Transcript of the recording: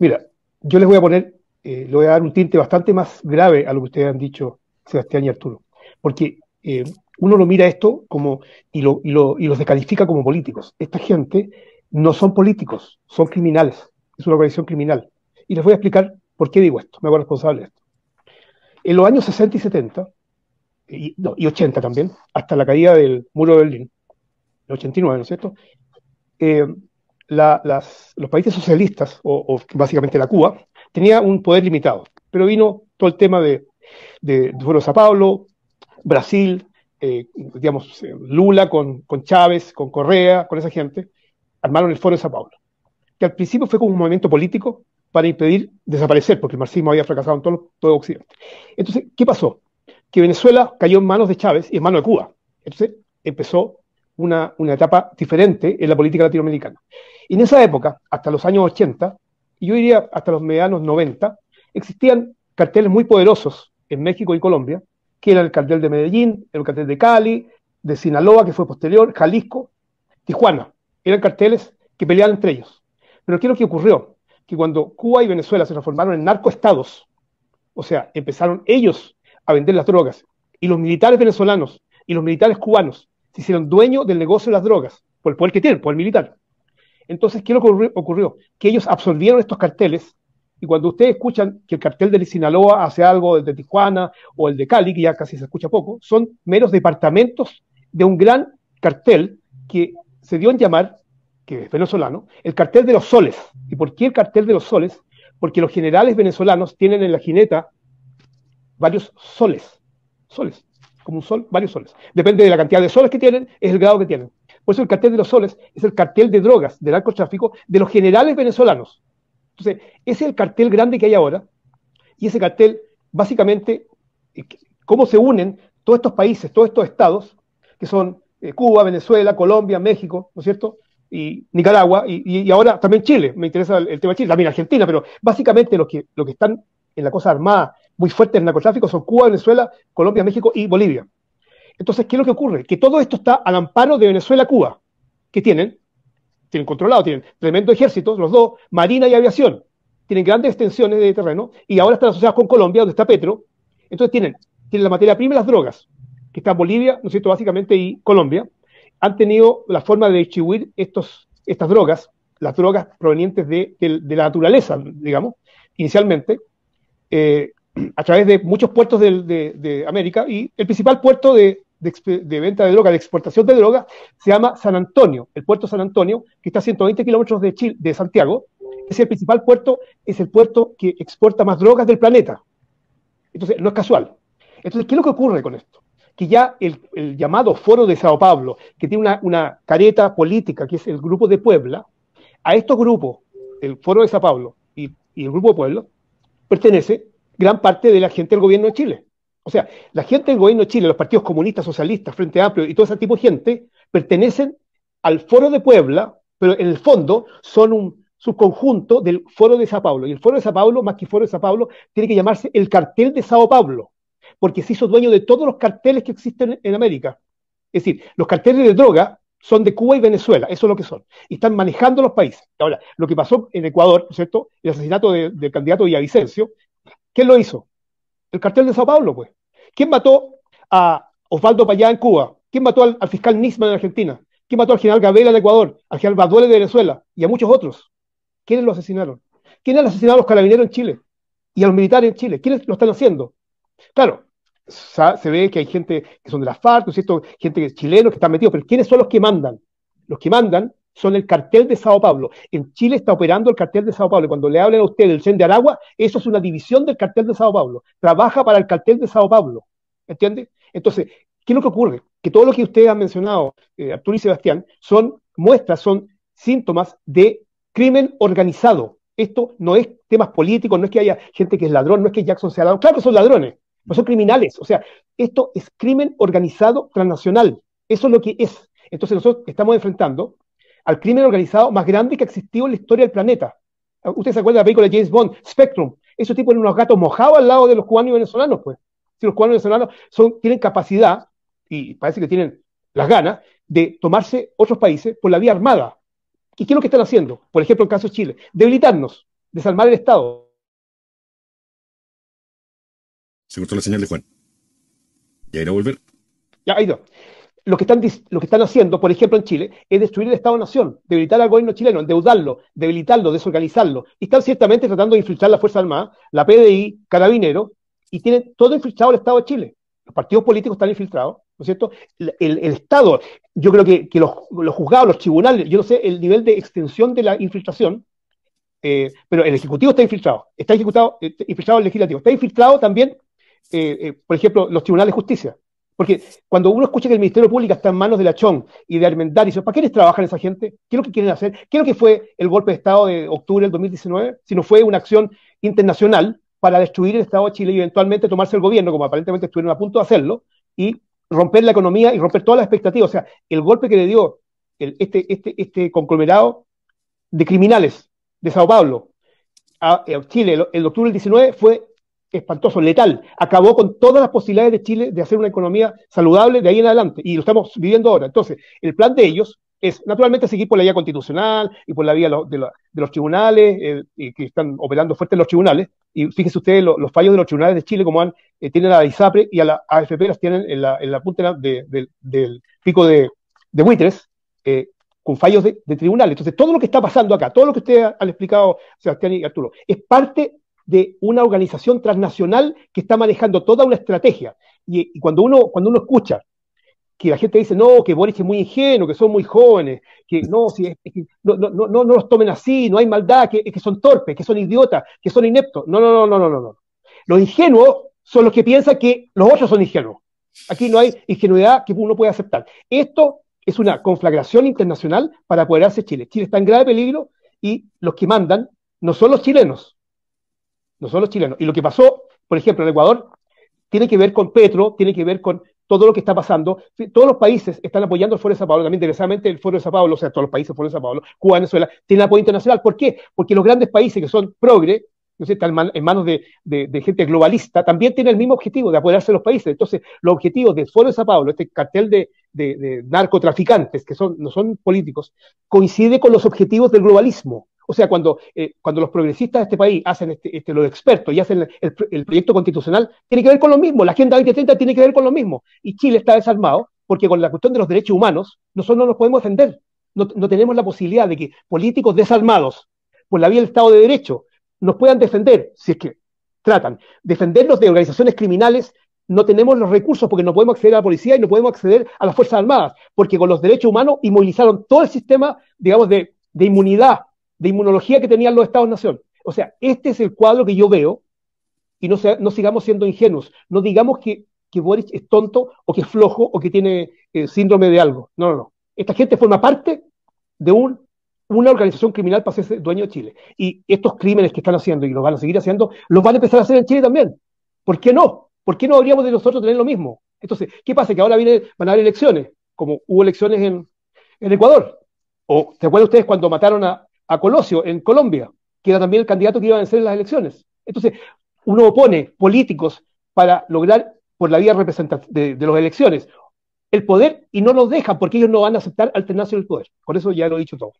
Mira, yo les voy a poner, eh, voy a dar un tinte bastante más grave a lo que ustedes han dicho, Sebastián y Arturo, porque eh, uno lo mira esto como y, lo, y, lo, y los descalifica como políticos. Esta gente no son políticos, son criminales. Es una organización criminal. Y les voy a explicar por qué digo esto, me hago responsable de esto. En los años 60 y 70, y, 80 también, hasta la caída del muro de Berlín, el 89, ¿no es cierto? Eh, los países socialistas, o, básicamente la Cuba, tenía un poder limitado. Pero vino todo el tema de, de, de Sao Paulo, Brasil, eh, digamos, Lula con, Chávez, con Correa, con esa gente, armaron el Foro de Sao Paulo, que al principio fue como un movimiento político para impedir desaparecer, porque el marxismo había fracasado en todo, todo Occidente. Entonces, ¿qué pasó? Que Venezuela cayó en manos de Chávez y en manos de Cuba. Entonces empezó una, etapa diferente en la política latinoamericana. Y en esa época, hasta los años 80, y yo diría hasta los medianos 90, existían carteles muy poderosos en México y Colombia, que eran el cartel de Medellín, el cartel de Cali, de Sinaloa, que fue posterior, Jalisco, Tijuana. Eran carteles que peleaban entre ellos. Pero ¿qué es lo que ocurrió? Que cuando Cuba y Venezuela se transformaron en narcoestados, o sea, empezaron ellos a vender las drogas, y los militares venezolanos y los militares cubanos se hicieron dueños del negocio de las drogas, por el poder que tienen, por el militar. Entonces, ¿qué lo ocurrió? Que ellos absorbieron estos carteles y cuando ustedes escuchan que el cartel de Sinaloa hace algo, el de Tijuana o el de Cali, que ya casi se escucha poco, son meros departamentos de un gran cartel que se dio en llamar, que es venezolano, el cartel de los soles. ¿Y por qué el cartel de los soles? Porque los generales venezolanos tienen en la jineta varios soles, soles, como un sol, varios soles. Depende de la cantidad de soles que tienen, es el grado que tienen. Por eso el cartel de los soles es el cartel de drogas, del narcotráfico, de los generales venezolanos. Entonces, ese es el cartel grande que hay ahora. Y ese cartel, básicamente, eh, cómo se unen todos estos países, todos estos estados, que son eh, Cuba, Venezuela, Colombia, México, ¿no es cierto? Y Nicaragua, y, ahora también Chile, me interesa el, tema de Chile, también Argentina, pero básicamente los que, los que están en la cosa armada muy fuertes en narcotráfico son Cuba, Venezuela, Colombia, México y Bolivia. Entonces, ¿qué es lo que ocurre? Que todo esto está al amparo de Venezuela, Cuba, que tienen, tienen controlado, tienen tremendo ejército, los dos, marina y aviación, tienen grandes extensiones de terreno y ahora están asociadas con Colombia, donde está Petro. Entonces tienen, tienen la materia prima y las drogas, que están Bolivia, ¿no es cierto?, básicamente, y Colombia. Han tenido la forma de distribuir estos, estas drogas, las drogas provenientes de, la naturaleza, digamos, inicialmente, eh, a través de muchos puertos de, América y el principal puerto de, venta de droga, de exportación de droga, se llama San Antonio, el puerto San Antonio, que está a 120 kilómetros de, de Santiago. Es el principal puerto, es el puerto que exporta más drogas del planeta. Entonces, no es casual. Entonces, ¿qué es lo que ocurre con esto? Que ya el, llamado Foro de Sao Paulo, que tiene una, careta política, que es el Grupo de Puebla, a estos grupos, el Foro de Sao Paulo y, y el Grupo de Puebla, pertenece gran parte de la gente del gobierno de Chile. O sea, la gente del gobierno de Chile, los partidos comunistas, socialistas, Frente Amplio y todo ese tipo de gente, pertenecen al Foro de Puebla, pero en el fondo son un subconjunto del Foro de Sao Paulo. Y el Foro de Sao Paulo, más que Foro de Sao Paulo, tiene que llamarse el Cartel de Sao Paulo, porque se hizo dueño de todos los carteles que existen en América. Es decir, los carteles de droga son de Cuba y Venezuela, eso es lo que son, y están manejando los países. Ahora, lo que pasó en Ecuador, ¿cierto? El asesinato del candidato Villavicencio, ¿Quién lo hizo? El cartel de Sao Paulo, pues. ¿Quién mató a Osvaldo Payá en Cuba? ¿Quién mató al, fiscal Nisman en Argentina? ¿Quién mató al general Gabela en Ecuador? Al general Baduele de Venezuela y a muchos otros. ¿Quiénes lo asesinaron? ¿Quiénes han asesinado a los carabineros en Chile y a los militares en Chile? ¿Quiénes lo están haciendo? Claro, se ve que hay gente que son de las FARC, gente que chileno que está metido, pero ¿quiénes son los que mandan? Los que mandan son el cartel de Sao Paulo. En Chile está operando el cartel de Sao Paulo. Cuando le hablen a usted del CEN de Aragua, eso es una división del cartel de Sao Paulo. Trabaja para el cartel de Sao Paulo. ¿Entiende? Entonces, ¿qué es lo que ocurre? Que todo lo que ustedes han mencionado, eh, Arturo y Sebastián, son muestras, son síntomas de crimen organizado. Esto no es temas políticos, no es que haya gente que es ladrón, no es que Jackson sea ladrón. Claro que son ladrones, no son criminales. O sea, esto es crimen organizado transnacional. Eso es lo que es. Entonces nosotros estamos enfrentando al crimen organizado más grande que ha existido en la historia del planeta. Usted se acuerda de la película de James Bond, Spectrum. Esos tipos eran unos gatos mojados al lado de los cubanos y venezolanos, pues. Si los cubanos y venezolanos son, tienen capacidad, y parece que tienen las ganas, de tomarse otros países por la vía armada. ¿Y qué es lo que están haciendo? Por ejemplo, el caso de Chile, debilitarnos, desarmar el Estado. Se cortó la señal de Juan. Ya irá a volver. Ya, ha ido lo que, están, lo que están haciendo, por ejemplo, en Chile, es destruir el Estado-Nación, debilitar al gobierno chileno, endeudarlo, debilitarlo, desorganizarlo. Y están ciertamente tratando de infiltrar la Fuerza Armada, la PDI, Carabineros, y tienen todo infiltrado el Estado de Chile. Los partidos políticos están infiltrados, ¿no es cierto? El, Estado, yo creo que, los, juzgados, los tribunales, yo no sé el nivel de extensión de la infiltración, eh, pero el Ejecutivo está infiltrado, está ejecutado, eh, infiltrado el Legislativo, está infiltrado también, eh, por ejemplo, los tribunales de justicia porque cuando uno escucha que el Ministerio Público está en manos de Lachón y de eso? ¿para qué trabajan esa gente? ¿Qué es lo que quieren hacer? ¿Qué es lo que fue el golpe de Estado de octubre del 2019? Si no fue una acción internacional para destruir el Estado de Chile y eventualmente tomarse el gobierno, como aparentemente estuvieron a punto de hacerlo, y romper la economía y romper todas las expectativas. O sea, el golpe que le dio este, este, este conglomerado de criminales de Sao Paulo a, Chile el, octubre del 19 fue espantoso, letal. Acabó con todas las posibilidades de Chile de hacer una economía saludable de ahí en adelante. Y lo estamos viviendo ahora. Entonces, el plan de ellos es, naturalmente, seguir por la vía constitucional y por la vía de, los tribunales, eh, que están operando fuerte en los tribunales. Y fíjense ustedes los fallos de los tribunales de Chile, como han, eh, tienen a la ISAPRE y a la AFP, las tienen en la, punta del pico de, buitres. Eh, con fallos de, tribunales. Entonces, todo lo que está pasando acá, todo lo que ustedes han explicado, Sebastián y Arturo, es parte de una organización transnacional que está manejando toda una estrategia. Y, cuando, uno, cuando uno escucha que la gente dice, no, que Boric es muy ingenuo, que son muy jóvenes, que no, si no, no, no, no, los tomen así, no hay maldad, que, que son torpes, que son idiotas, que son ineptos. No, no, no, no, no, no. Los ingenuos son los que piensan que los otros son ingenuos. Aquí no hay ingenuidad que uno pueda aceptar. Esto es una conflagración internacional para poder hacer Chile. Chile está en grave peligro y los que mandan no son los chilenos, no son los chilenos. Y lo que pasó, por ejemplo, en Ecuador, tiene que ver con Petro, tiene que ver con todo lo que está pasando. Todos los países están apoyando el Foro de San Paulo, también interesadamente el Foro de San Paulo, o sea, todos los países, el Foro de San Paulo, Cuba, Venezuela, tienen apoyo internacional. ¿Por qué? Porque los grandes países que son progre, ¿no están en manos de, gente globalista, también tienen el mismo objetivo de apoyarse de los países. Entonces, los objetivos del Foro de San Paulo, este cartel de, de narcotraficantes, que son, no son políticos, coincide con los objetivos del globalismo. O sea, cuando, eh, cuando los progresistas de este país hacen este, este expertos y hacen el, proyecto constitucional, tiene que ver con lo mismo, la Agenda 2030 tiene que ver con lo mismo. Y Chile está desarmado porque con la cuestión de los derechos humanos nosotros no nos podemos defender. No, tenemos la posibilidad de que políticos desarmados por la vía del Estado de Derecho nos puedan defender, si es que tratan, defendernos de organizaciones criminales no tenemos los recursos porque no podemos acceder a la policía y no podemos acceder a las Fuerzas Armadas, porque con los derechos humanos inmovilizaron todo el sistema, digamos, de, de inmunidad de inmunología que tenían los estados-nación. O sea, este es el cuadro que yo veo y no, no sigamos siendo ingenuos. No digamos que, que, Boric es tonto o que es flojo o que tiene eh, síndrome de algo. No, no, no. Esta gente forma parte de un, una organización criminal para ser dueño de Chile. Y estos crímenes que están haciendo y los van a seguir haciendo, los van a empezar a hacer en Chile también. ¿Por qué no? ¿Por qué no habríamos de nosotros tener lo mismo? Entonces, ¿qué pasa? Que ahora viene, van a haber elecciones, como hubo elecciones en, en Ecuador. ¿O se acuerdan ustedes cuando mataron a, a Colosio, en Colombia, que era también el candidato que iba a vencer en las elecciones. Entonces, uno opone políticos para lograr por la vía de, de las elecciones el poder y no los dejan porque ellos no van a aceptar alternancia del poder. Por eso ya lo he dicho todo.